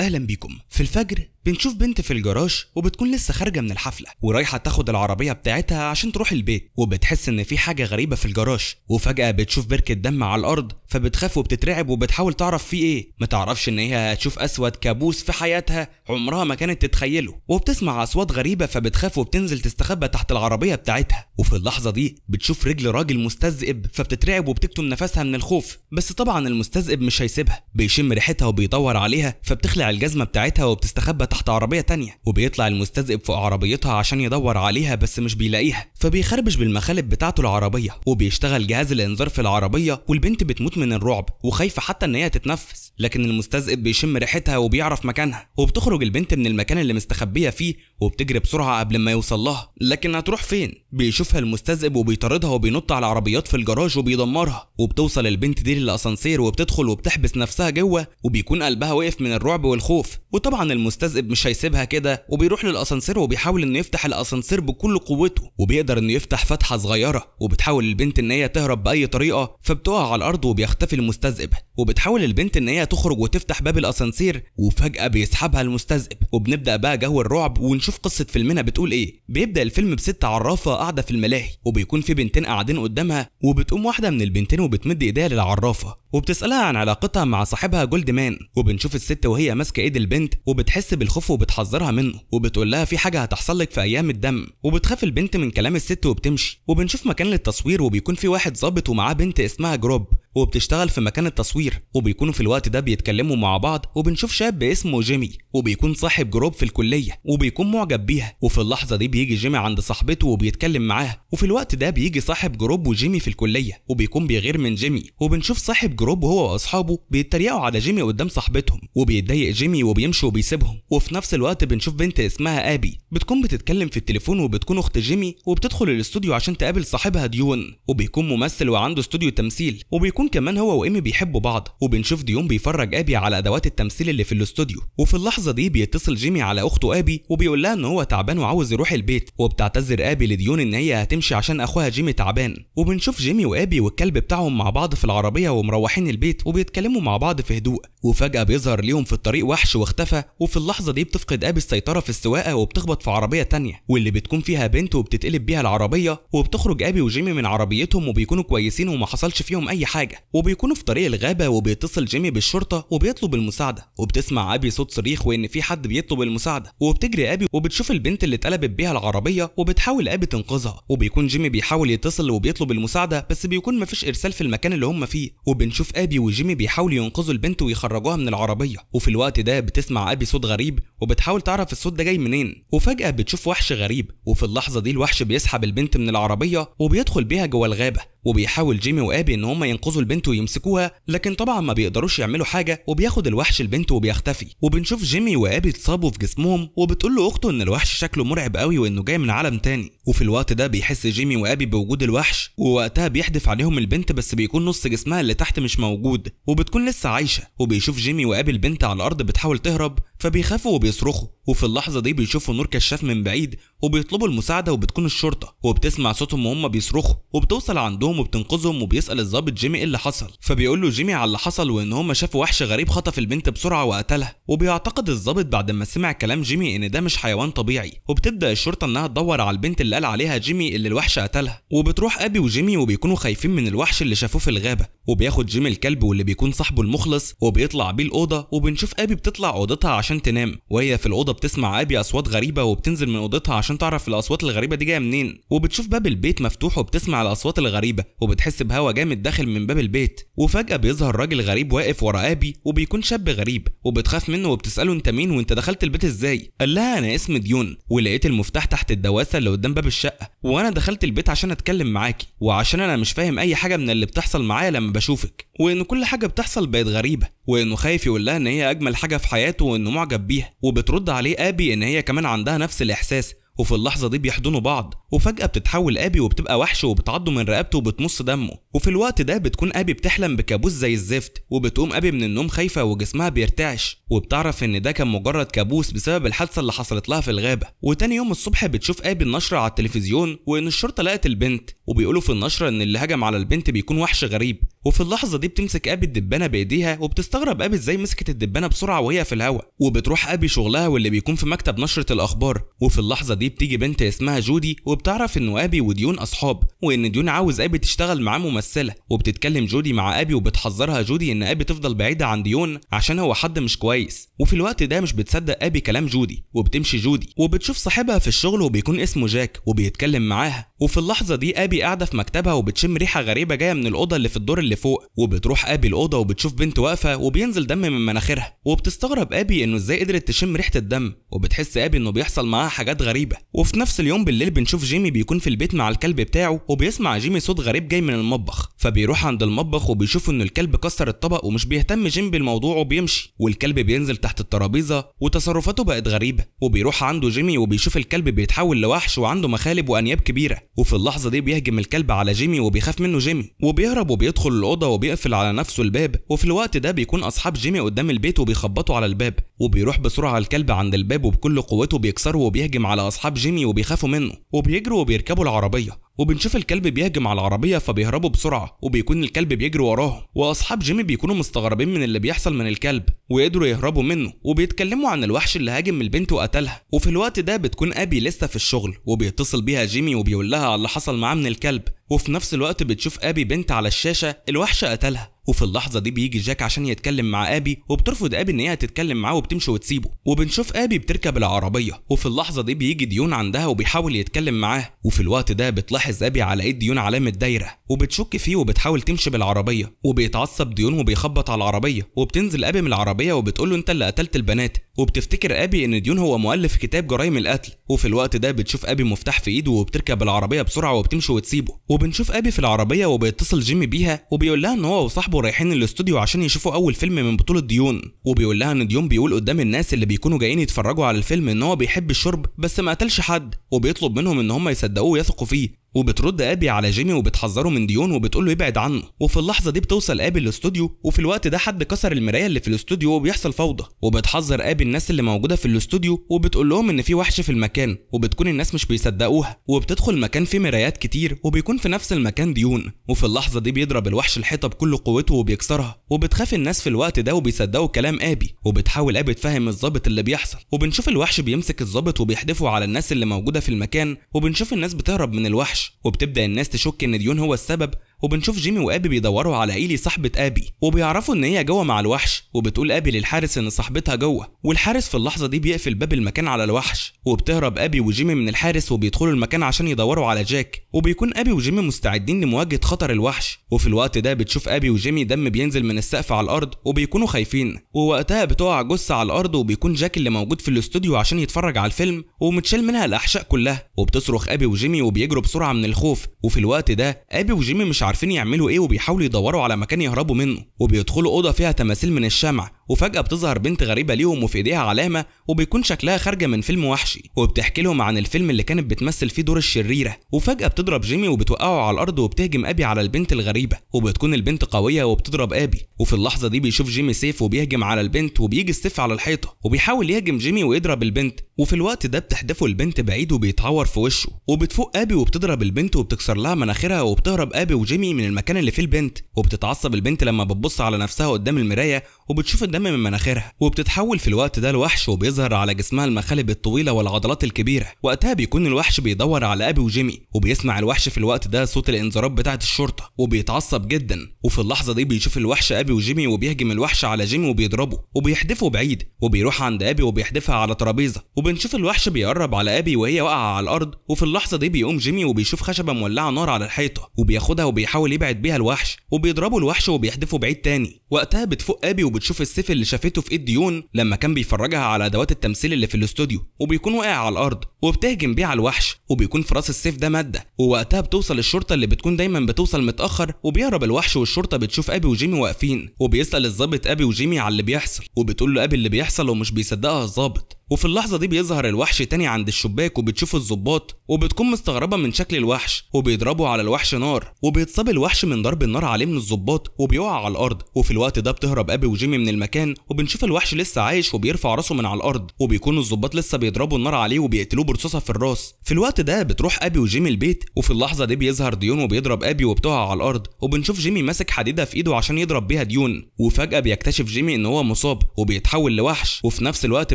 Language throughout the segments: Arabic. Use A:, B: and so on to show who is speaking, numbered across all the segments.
A: أهلا بكم في الفجر بنشوف بنت في الجراج وبتكون لسه خارجه من الحفله ورايحه تاخد العربيه بتاعتها عشان تروح البيت وبتحس ان في حاجه غريبه في الجراج وفجاه بتشوف بركه دم على الارض فبتخاف وبتترعب وبتحاول تعرف في ايه ما تعرفش ان هي هتشوف اسود كابوس في حياتها عمرها ما كانت تتخيله وبتسمع اصوات غريبه فبتخاف وبتنزل تستخبى تحت العربيه بتاعتها وفي اللحظه دي بتشوف رجل راجل مستذئب فبتترعب وبتكتم نفسها من الخوف بس طبعا المستذئب مش هيسيبها بيشم ريحتها وبيدور عليها فبتخلع الجزمه بتاعتها وبتستخبى تحت عربية تانية وبيطلع المستذئب فوق عربيتها عشان يدور عليها بس مش بيلاقيها فبيخربش بالمخالب بتاعته العربية وبيشتغل جهاز الانذار في العربية والبنت بتموت من الرعب وخايفة حتى ان هي تتنفس لكن المستذئب بيشم ريحتها وبيعرف مكانها وبتخرج البنت من المكان اللي مستخبية فيه وبتجري بسرعة قبل ما يوصل لها لكن هتروح فين بيشوفها المستذئب وبيطاردها وبينط على العربيات في الجراج وبيدمرها وبتوصل البنت دي للاسانسير وبتدخل وبتحبس نفسها جوه وبيكون قلبها وقف من الرعب والخوف وطبعا المستذئب خالد مش هيسيبها كده وبيروح للاسانسير وبيحاول انه يفتح الاسانسير بكل قوته وبيقدر انه يفتح فتحه صغيره وبتحاول البنت ان هي تهرب باي طريقه فبتقع على الارض وبيختفي المستذئب وبتحاول البنت ان هي تخرج وتفتح باب الاسانسير وفجاه بيسحبها المستذئب وبنبدا بقى جو الرعب ونشوف قصه فيلمنا بتقول ايه بيبدا الفيلم بست عرافه قاعده في الملاهي وبيكون في بنتين قاعدين قدامها وبتقوم واحده من البنتين وبتمد ايديها للعرافه وبتسالها عن علاقتها مع صاحبها جولد مان وبنشوف الست وهي ماسكه ايد البنت وبتحس بالخوف بتخوف وبتحذرها منه وبتقول لها في حاجه هتحصل لك في ايام الدم وبتخاف البنت من كلام الست وبتمشي وبنشوف مكان للتصوير وبيكون في واحد ظابط ومعاه بنت اسمها جروب وبتشتغل في مكان التصوير وبيكونوا في الوقت ده بيتكلموا مع بعض وبنشوف شاب اسمه جيمي وبيكون صاحب جروب في الكليه وبيكون معجب بيها وفي اللحظه دي بيجي جيمي عند صاحبته وبيتكلم معاها وفي الوقت ده بيجي صاحب جروب وجيمي في الكليه وبيكون بيغير من جيمي وبنشوف صاحب جروب وهو واصحابه بيتريقوا على جيمي قدام صاحبتهم وبيتضايق جيمي وبيمشي وبيسيبهم وفي نفس الوقت بنشوف بنت اسمها ابي بتكون بتتكلم في التليفون وبتكون اخت جيمي وبتدخل الاستوديو عشان تقابل صاحبها ديون وبيكون ممثل وعنده استوديو تمثيل وبيكون بيكون كمان هو وإيمي بيحبوا بعض وبنشوف ديون بيفرج أبي على أدوات التمثيل اللي في الاستوديو وفي اللحظة دي بيتصل جيمي على أخته أبي وبيقول لها إن هو تعبان وعاوز يروح البيت وبتعتذر أبي لديون إن هي هتمشي عشان أخوها جيمي تعبان وبنشوف جيمي وأبي والكلب بتاعهم مع بعض في العربية ومروحين البيت وبيتكلموا مع بعض في هدوء وفجأة بيظهر ليهم في الطريق وحش واختفى وفي اللحظة دي بتفقد أبي السيطرة في السواقة وبتخبط في عربية تانية واللي بتكون فيها بنت وبتتقلب بيها العربية وبتخرج أبي وجيمي من عربيتهم وبيكونوا كويسين وما حصلش فيهم أي حاجة حاجه وبيكونوا في طريق الغابه وبيتصل جيمي بالشرطه وبيطلب المساعده وبتسمع ابي صوت صريخ وان في حد بيطلب المساعده وبتجري ابي وبتشوف البنت اللي اتقلبت بيها العربيه وبتحاول ابي تنقذها وبيكون جيمي بيحاول يتصل وبيطلب المساعده بس بيكون مفيش ارسال في المكان اللي هم فيه وبنشوف ابي وجيمي بيحاولوا ينقذوا البنت ويخرجوها من العربيه وفي الوقت ده بتسمع ابي صوت غريب وبتحاول تعرف الصوت ده جاي منين وفجاه بتشوف وحش غريب وفي اللحظه دي الوحش بيسحب البنت من العربيه وبيدخل بيها جوه الغابه وبيحاول جيمي وابي ان هم ينقذوا البنت ويمسكوها لكن طبعا ما بيقدروش يعملوا حاجه وبياخد الوحش البنت وبيختفي وبنشوف جيمي وابي اتصابوا في جسمهم وبتقول له اخته ان الوحش شكله مرعب قوي وانه جاي من عالم تاني وفي الوقت ده بيحس جيمي وابي بوجود الوحش ووقتها بيحدف عليهم البنت بس بيكون نص جسمها اللي تحت مش موجود وبتكون لسه عايشه وبيشوف جيمي وابي البنت على الارض بتحاول تهرب فبيخافوا وبيصرخوا وفي اللحظه دي بيشوفوا نور كشاف من بعيد وبيطلبوا المساعده وبتكون الشرطه وبتسمع صوتهم وهم بيصرخوا وبتوصل عندهم وبتنقذهم وبيسال الظابط جيمي ايه اللي حصل فبيقول له جيمي على اللي حصل وان هم شافوا وحش غريب خطف البنت بسرعه وقتلها وبيعتقد الظابط بعد ما سمع كلام جيمي ان ده مش حيوان طبيعي وبتبدا الشرطه انها تدور على البنت اللي قال عليها جيمي اللي الوحش قتلها وبتروح ابي وجيمي وبيكونوا خايفين من الوحش اللي شافوه في الغابه وبياخد جيمي الكلب واللي بيكون صاحبه المخلص وبيطلع بيه الاوضه وبنشوف ابي بتطلع اوضتها عشان عشان تنام وهي في الاوضه بتسمع ابي اصوات غريبه وبتنزل من اوضتها عشان تعرف الاصوات الغريبه دي جايه منين وبتشوف باب البيت مفتوح وبتسمع الاصوات الغريبه وبتحس بهوا جامد داخل من باب البيت وفجاه بيظهر راجل غريب واقف ورا ابي وبيكون شاب غريب وبتخاف منه وبتساله انت مين وانت دخلت البيت ازاي قال لها انا اسمي ديون ولقيت المفتاح تحت الدواسه اللي قدام باب الشقه وانا دخلت البيت عشان اتكلم معاكي وعشان انا مش فاهم اي حاجه من اللي بتحصل معايا لما بشوفك وان كل حاجه بتحصل بقت غريبه وانه خايف يقول لها ان هي اجمل حاجه في حياته وانه معجب بيها وبترد عليه ابي ان هي كمان عندها نفس الاحساس وفي اللحظه دي بيحضنوا بعض وفجأة بتتحول أبي وبتبقى وحش وبتعضه من رقبته وبتمص دمه وفي الوقت ده بتكون أبي بتحلم بكابوس زي الزفت وبتقوم أبي من النوم خايفة وجسمها بيرتعش وبتعرف إن ده كان مجرد كابوس بسبب الحادثة اللي حصلت لها في الغابة وتاني يوم الصبح بتشوف أبي النشرة على التلفزيون وإن الشرطة لقت البنت وبيقولوا في النشرة إن اللي هجم على البنت بيكون وحش غريب وفي اللحظة دي بتمسك أبي الدبانة بإيديها وبتستغرب أبي إزاي مسكت الدبانة بسرعة وهي في الهواء وبتروح أبي شغلها واللي بيكون في مكتب نشرة الأخبار وفي اللحظة دي بتيجي بنت اسمها جودي وبت وبتعرف انه ابي وديون اصحاب وان ديون عاوز ابي تشتغل معاه ممثله وبتتكلم جودي مع ابي وبتحذرها جودي ان ابي تفضل بعيده عن ديون عشان هو حد مش كويس وفي الوقت ده مش بتصدق ابي كلام جودي وبتمشي جودي وبتشوف صاحبها في الشغل وبيكون اسمه جاك وبيتكلم معاها وفي اللحظة دي أبي قاعدة في مكتبها وبتشم ريحة غريبة جاية من الأوضة اللي في الدور اللي فوق وبتروح أبي الأوضة وبتشوف بنت واقفة وبينزل دم من مناخيرها وبتستغرب أبي إنه إزاي قدرت تشم ريحة الدم وبتحس أبي إنه بيحصل معاها حاجات غريبة وفي نفس اليوم بالليل بنشوف جيمي بيكون في البيت مع الكلب بتاعه وبيسمع جيمي صوت غريب جاي من المطبخ فبيروح عند المطبخ وبيشوف ان الكلب كسر الطبق ومش بيهتم جيم بالموضوع وبيمشي والكلب بينزل تحت الترابيزه وتصرفاته بقت غريبه وبيروح عنده جيمي وبيشوف الكلب بيتحول لوحش وعنده مخالب وانياب كبيره وفي اللحظه دي بيهجم الكلب على جيمي وبيخاف منه جيمي وبيهرب وبيدخل الاوضه وبيقفل على نفسه الباب وفي الوقت ده بيكون اصحاب جيمي قدام البيت وبيخبطوا على الباب وبيروح بسرعه الكلب عند الباب وبكل قوته بيكسره وبيهجم على اصحاب جيمي وبيخافوا منه وبيجروا وبيركبوا العربيه وبنشوف الكلب بيهجم على العربيه فبيهربوا بسرعه وبيكون الكلب بيجري وراهم واصحاب جيمي بيكونوا مستغربين من اللي بيحصل من الكلب ويقدروا يهربوا منه وبيتكلموا عن الوحش اللي هاجم من البنت وقتلها وفي الوقت ده بتكون ابي لسه في الشغل وبيتصل بيها جيمي وبيقول لها على اللي حصل معاه من الكلب وفي نفس الوقت بتشوف ابي بنت على الشاشه الوحش قتلها وفي اللحظه دي بيجي جاك عشان يتكلم مع ابي وبترفض ابي ان هي تتكلم معاه وبتمشي وتسيبه وبنشوف ابي بتركب العربيه وفي اللحظه دي بيجي ديون عندها وبيحاول يتكلم معاها وفي الوقت ده بتلاحظ ابي على ايد ديون علامه دايره وبتشك فيه وبتحاول تمشي بالعربيه وبيتعصب ديون وبيخبط على العربيه وبتنزل ابي من العربيه وبتقول له انت اللي قتلت البنات وبتفتكر ابي ان ديون هو مؤلف كتاب جرائم القتل وفي الوقت ده بتشوف ابي مفتاح في ايده وبتركب العربيه بسرعه وبتمشي وتسيبه وبنشوف ابي في العربيه وبيتصل جيمي بيها وبيقول لها ان هو وصاحبه رايحين الاستوديو عشان يشوفوا اول فيلم من بطوله ديون وبيقول لها ان ديون بيقول قدام الناس اللي بيكونوا جايين يتفرجوا على الفيلم ان هو بيحب الشرب بس ما قتلش حد وبيطلب منهم ان هم يصدقوه ويثقوا فيه وبترد ابي على جيمي وبتحذره من ديون وبتقول له يبعد عنه وفي اللحظه دي بتوصل ابي الاستوديو وفي الوقت ده حد كسر المرايه اللي في الاستوديو وبيحصل فوضى وبتحذر ابي الناس اللي موجوده في الاستوديو وبتقول لهم ان في وحش في المكان وبتكون الناس مش بيصدقوها وبتدخل مكان فيه مرايات كتير وبيكون في نفس المكان ديون وفي اللحظه دي بيضرب الوحش الحيطه بكل قوته وبيكسرها وبتخاف الناس في الوقت ده وبيصدقوا كلام ابي وبتحاول ابي تفهم الظابط اللي بيحصل وبنشوف الوحش بيمسك الظابط وبيحدفه على الناس اللي موجوده في المكان وبنشوف الناس بتهرب من الوحش وبتبدا الناس تشك ان ديون هو السبب وبنشوف جيمي وابي بيدوروا على ايلي صاحبه ابي وبيعرفوا ان هي جوه مع الوحش وبتقول ابي للحارس ان صاحبتها جوه والحارس في اللحظه دي بيقفل باب المكان على الوحش وبتهرب ابي وجيمي من الحارس وبيدخلوا المكان عشان يدوروا على جاك وبيكون ابي وجيمي مستعدين لمواجهه خطر الوحش وفي الوقت ده بتشوف ابي وجيمي دم بينزل من السقف على الارض وبيكونوا خايفين ووقتها بتقع جثه على الارض وبيكون جاك اللي موجود في الاستوديو عشان يتفرج على الفيلم ومتشال منها الاحشاء كلها وبتصرخ ابي وجيمي وبيجروا بسرعه من الخوف وفي الوقت ده ابي وجيمي مش عارفين يعملوا ايه وبيحاولوا يدوروا على مكان يهربوا منه وبيدخلوا اوضه فيها تماثيل من الشمع وفجأة بتظهر بنت غريبة ليهم وفي ايديها علامة وبيكون شكلها خارجة من فيلم وحشي وبتحكي لهم عن الفيلم اللي كانت بتمثل فيه دور الشريرة وفجأة بتضرب جيمي وبتوقعه على الأرض وبتهجم أبي على البنت الغريبة وبتكون البنت قوية وبتضرب أبي وفي اللحظة دي بيشوف جيمي سيف وبيهجم على البنت وبيجي السيف على الحيطة وبيحاول يهجم جيمي ويضرب البنت وفي الوقت ده بتحدفه البنت بعيد وبيتعور في وشه وبتفوق أبي وبتضرب البنت وبتكسر لها مناخيرها وبتهرب أبي وجيمي من المكان اللي فيه البنت وبتتعصب البنت لما بتبص على نفسها قدام المراية وبتشوف الدم من مناخيرها وبتتحول في الوقت ده لوحش وبيظهر على جسمها المخالب الطويله والعضلات الكبيره وقتها بيكون الوحش بيدور على ابي وجيمي وبيسمع الوحش في الوقت ده صوت الانذارات بتاعه الشرطه وبيتعصب جدا وفي اللحظه دي بيشوف الوحش ابي وجيمي وبيهجم الوحش على جيمي وبيضربه وبيحدفه بعيد وبيروح عند ابي وبيحدفها على ترابيزه وبنشوف الوحش بيقرب على ابي وهي واقعه على الارض وفي اللحظه دي بيقوم جيمي وبيشوف خشبه مولعه نار على الحيطه وبياخدها وبيحاول يبعد بيها الوحش وبيضربه الوحش وبيحدفه بعيد تاني وقتها بتفوق ابي وبتشوف السيف اللي شافته في ايد ديون لما كان بيفرجها على ادوات التمثيل اللي في الاستوديو وبيكون واقع على الارض وبتهجم بيه على الوحش وبيكون في راس السيف ده ماده ووقتها بتوصل الشرطه اللي بتكون دايما بتوصل متاخر وبيهرب الوحش والشرطه بتشوف ابي وجيمي واقفين وبيسال الظابط ابي وجيمي على اللي بيحصل وبتقول له ابي اللي بيحصل ومش بيصدقها الظابط وفي اللحظة دي بيظهر الوحش تاني عند الشباك وبتشوف الظباط وبتكون مستغربة من شكل الوحش وبيضربوا على الوحش نار وبيتصاب الوحش من ضرب النار عليه من الظباط وبيقع على الأرض وفي الوقت ده بتهرب أبي وجيمي من المكان وبنشوف الوحش لسه عايش وبيرفع راسه من على الأرض وبيكون الظباط لسه بيضربوا النار عليه وبيقتلوه برصاصة في الراس في الوقت ده بتروح أبي وجيمي البيت وفي اللحظة دي بيظهر ديون وبيضرب أبي وبتقع على الأرض وبنشوف جيمي ماسك حديدة في إيده عشان يضرب بيها ديون وفجأة بيكتشف جيمي إن هو مصاب وبيتحول لوحش وفي نفس الوقت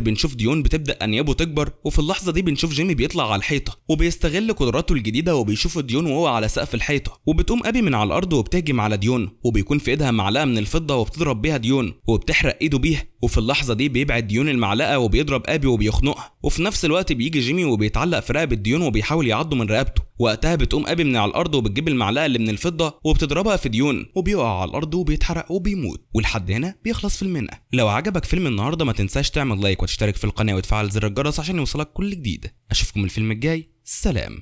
A: بنشوف ديون بتبدا انيابه تكبر وفي اللحظه دي بنشوف جيمي بيطلع على الحيطه وبيستغل قدراته الجديده وبيشوف ديون وهو على سقف الحيطه وبتقوم ابي من على الارض وبتهجم على ديون وبيكون في ايدها معلقه من الفضه وبتضرب بيها ديون وبتحرق ايده بيها وفي اللحظة دي بيبعد ديون المعلقة وبيضرب أبي وبيخنقها وفي نفس الوقت بيجي جيمي وبيتعلق في رقبة ديون وبيحاول يعضه من رقبته وقتها بتقوم أبي من على الأرض وبتجيب المعلقة اللي من الفضة وبتضربها في ديون وبيقع على الأرض وبيتحرق وبيموت ولحد هنا بيخلص فيلمنا لو عجبك فيلم النهاردة ما تنساش تعمل لايك وتشترك في القناة وتفعل زر الجرس عشان يوصلك كل جديد أشوفكم الفيلم الجاي سلام